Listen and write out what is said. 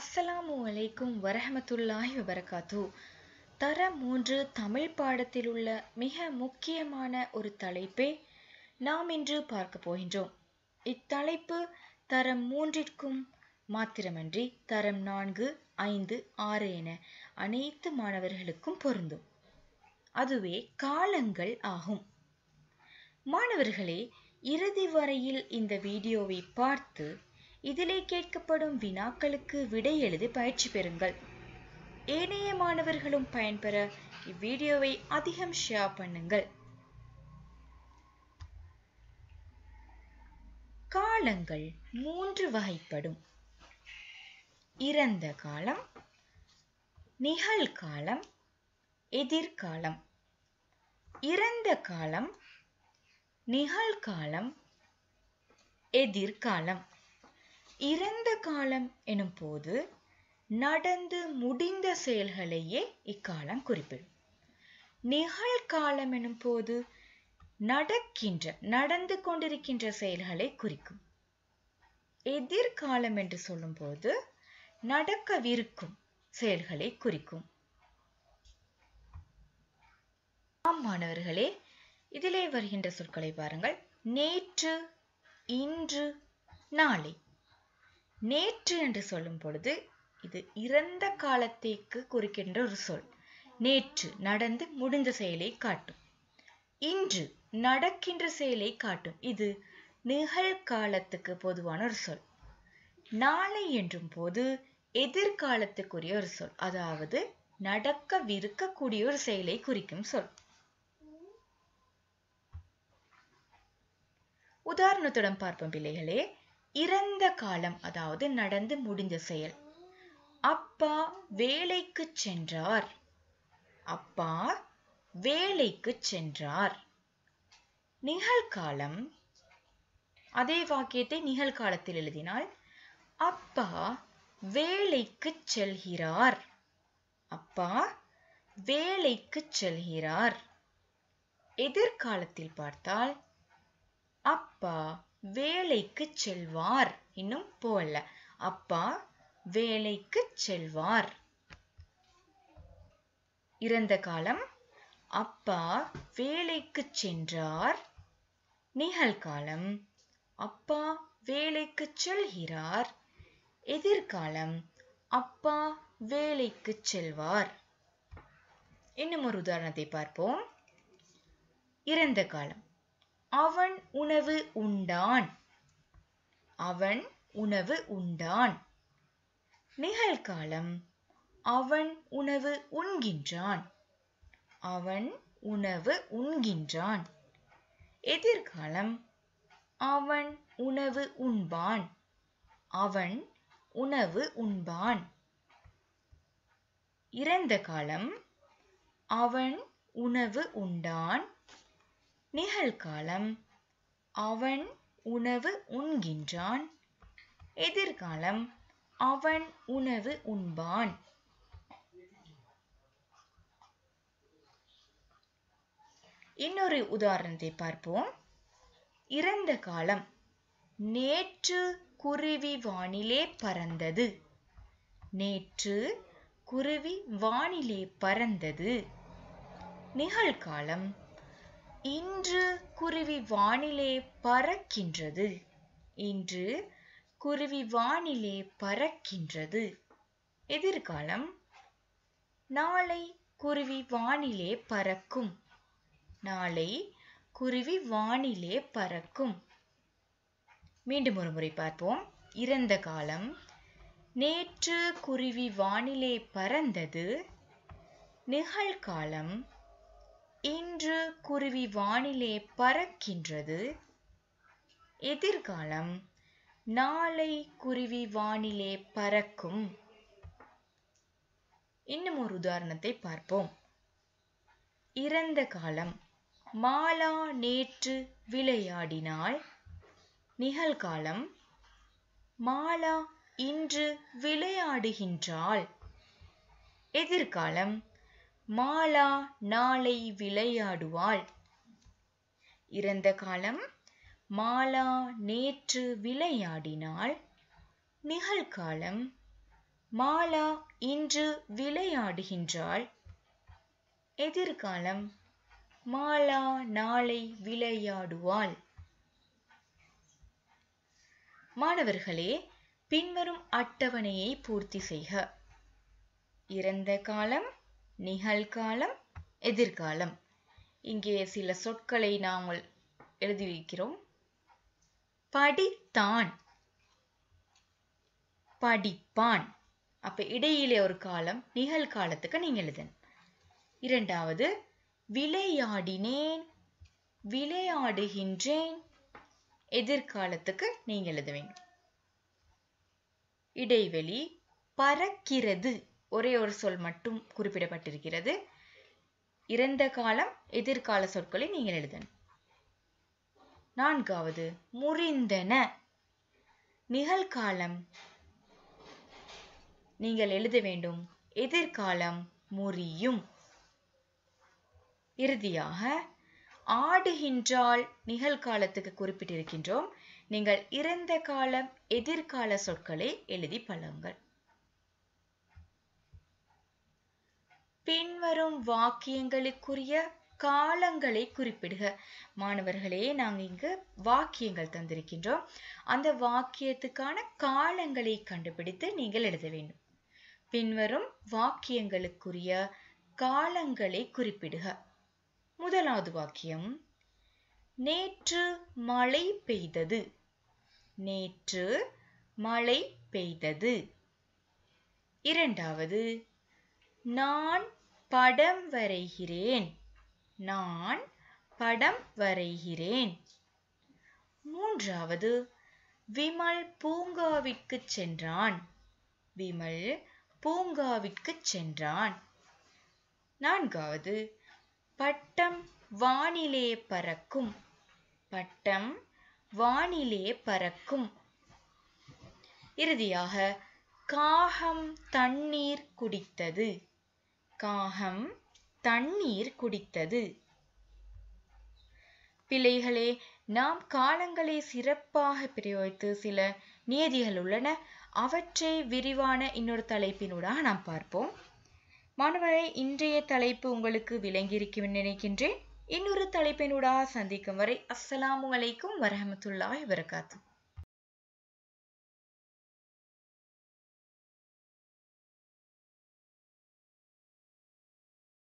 அஸ்ஸலாமு அலைக்கும் வரஹமத்துல்லாஹி வபரகாத்து தர மூன்று தமிழ் பாடத்தில் உள்ள மிக முக்கியமான ஒரு தலைப்பே நாம் இன்று பார்க்க போகின்றோம் இத்தலைப்பு தரம் மூன்றிற்கும் மாத்திரமன்றி தரம் நான்கு ஐந்து ஆறு என அனைத்து மாணவர்களுக்கும் பொருந்தும் அதுவே காலங்கள் ஆகும் மாணவர்களே இறுதி வரையில் இந்த வீடியோவை பார்த்து இதிலே கேட்கப்படும் வினாக்களுக்கு விடை எழுதி பயிற்சி பெறுங்கள் ஏனைய மாணவர்களும் பயன்பெற இவ்வீடியோவை அதிகம் ஷேர் பண்ணுங்கள் காலங்கள் மூன்று வகைப்படும் இறந்த காலம் நிகழ்காலம் எதிர்காலம் இறந்த காலம் நிகழ்காலம் எதிர்காலம் இறந்த காலம் எனும் போது நடந்து முடிந்த செயல்களையே இக்காலம் குறிப்பிடும் நிகழ்காலம் எனும் போது நடக்கின்ற நடந்து கொண்டிருக்கின்ற செயல்களை குறிக்கும் எதிர்காலம் என்று சொல்லும்போது நடக்கவிருக்கும் செயல்களை குறிக்கும் ஆம் மாணவர்களே இதிலே வருகின்ற சொற்களை பாருங்கள் நேற்று இன்று நாளை நேற்று என்று சொல்லும் பொழுது இது இறந்த காலത്തേக்கு குறிக்கின்ற ஒரு சொல் நேற்று நடந்து முடிந்த செயலை காட்டும் இன்று நடக்கின்ற செயலை காட்டும் இது நிகழ்காலத்துக்கு பொதுவான ஒரு சொல் நாளை என்றும் போது எதிர்காலத்துக்குரிய ஒரு சொல் அதாவது நடக்கவிருக்கக்கூடிய ஒரு செயலை குறிக்கும் சொல் உதாரணத்துடன் பார்ப்போம் பிள்ளைகளே இறந்த காலம் அதாவது நடந்து முடிந்த செயல் அப்பா வேலைக்கு சென்றார் அப்பா வேலைக்கு சென்றார் நிகழ்காலம் அதே வாக்கியத்தை நிகழ்காலத்தில் எழுதினால் அப்பா வேலைக்கு செல்கிறார் அப்பா வேலைக்கு செல்கிறார் எதிர்காலத்தில் பார்த்தால் அப்பா வேலைக்கு செல்வார் இன்னும் போல அப்பா வேலைக்கு செல்வார் இறந்த காலம் அப்பா வேலைக்கு சென்றார் நிகழ்காலம் அப்பா வேலைக்கு செல்கிறார் எதிர்காலம் அப்பா வேலைக்கு செல்வார் இன்னும் ஒரு உதாரணத்தை பார்ப்போம் இறந்த காலம் அவன் உணவு உண்டான் அவன் உணவு உண்டான் நிகழ்காலம் அவன் உணவு உண்கின்றான் அவன் உணவு உண்கின்றான் எதிர்காலம் அவன் உணவு உண்பான் அவன் உணவு உண்பான் இறந்த காலம் அவன் உணவு உண்டான் நிகழ்காலம் அவன் உணவு உண்கின்றான் எதிர்காலம் அவன் உணவு உண்பான் இன்னொரு உதாரணத்தை பார்ப்போம் இறந்த காலம் நேற்று குருவி வானிலே பறந்தது நேற்று குருவி வானிலே பறந்தது நிகழ்காலம் இன்று குருவி வானிலே பறக்கின்றது இன்று குருவி வானிலே பறக்கின்றது எதிர்காலம் நாளை குருவி வானிலே பறக்கும் நாளை குருவி வானிலே பறக்கும் மீண்டும் ஒரு முறை பார்ப்போம் இறந்த காலம் நேற்று குருவி வானிலே பறந்தது நிகழ்காலம் இன்று குருவி வானிலே பறக்கின்றது எதிர்காலம் நாளை குருவி வானிலே பறக்கும் இன்னும் ஒரு உதாரணத்தை பார்ப்போம் இறந்த காலம் மாலா நேற்று விளையாடினாள் நிகழ்காலம் மாலா இன்று விளையாடுகின்றாள் எதிர்காலம் மாலா நாளை விளையாடுவாள் இறந்த காலம் மாலா நேற்று விளையாடினாள் நிகழ்காலம் மாலா இன்று விளையாடுகின்றாள் எதிர்காலம் மாலா நாளை விளையாடுவாள் மாணவர்களே பின்வரும் அட்டவணையை பூர்த்தி செய்க இறந்த காலம் நிகழ்காலம் எதிர்காலம் இங்கே சில சொற்களை நாங்கள் எழுதி வைக்கிறோம் படித்தான் படிப்பான் அப்ப இடையிலே ஒரு காலம் நிகழ்காலத்துக்கு நீங்க எழுதன் இரண்டாவது விளையாடினேன் விளையாடுகின்றேன் எதிர்காலத்துக்கு நீங்க எழுத வேண்டும் இடைவெளி பறக்கிறது ஒரே ஒரு சொல் மட்டும் குறிப்பிடப்பட்டிருக்கிறது இறந்த காலம் எதிர்கால சொற்களை நீங்கள் எழுதணும் நான்காவது முறிந்தன நிகழ்காலம் நீங்கள் எழுத வேண்டும் எதிர்காலம் முறியும் இறுதியாக ஆடுகின்றால் நிகழ்காலத்துக்கு குறிப்பிட்டிருக்கின்றோம் நீங்கள் இறந்த காலம் எதிர்கால சொற்களை எழுதி பழங்கள் பின்வரும் வாக்கியங்களுக்குரிய காலங்களை குறிப்பிடுக மாணவர்களே நாங்கள் இங்கு வாக்கியங்கள் தந்திருக்கின்றோம் அந்த வாக்கியத்துக்கான காலங்களை கண்டுபிடித்து நீங்கள் எழுத வேண்டும் பின்வரும் வாக்கியங்களுக்குரிய காலங்களை குறிப்பிடுக முதலாவது வாக்கியம் நேற்று மழை பெய்தது நேற்று மழை பெய்தது இரண்டாவது நான் படம் வரைகிறேன் நான் படம் வரைகிறேன் மூன்றாவது விமல் பூங்காவிற்கு சென்றான் விமல் பூங்காவிற்கு சென்றான் நான்காவது பட்டம் வானிலே பறக்கும் பட்டம் வானிலே பறக்கும் இறுதியாக காகம் தண்ணீர் குடித்தது காகம் தண்ணீர் குடித்தது பிள்ளைகளே நாம் காலங்களை சிறப்பாக பிரயோகித்து சில நியதிகள் உள்ளன அவற்றை விரிவான இன்னொரு தலைப்பினூடாக நாம் பார்ப்போம் மாணவரை இன்றைய தலைப்பு உங்களுக்கு விளங்கியிருக்கும் நினைக்கின்றேன் இன்னொரு தலைப்பினூடாக சந்திக்கும் வரை அஸ்ஸலாமு வலைக்கும் வரஹமத்துல்லாஹி வரகாத்து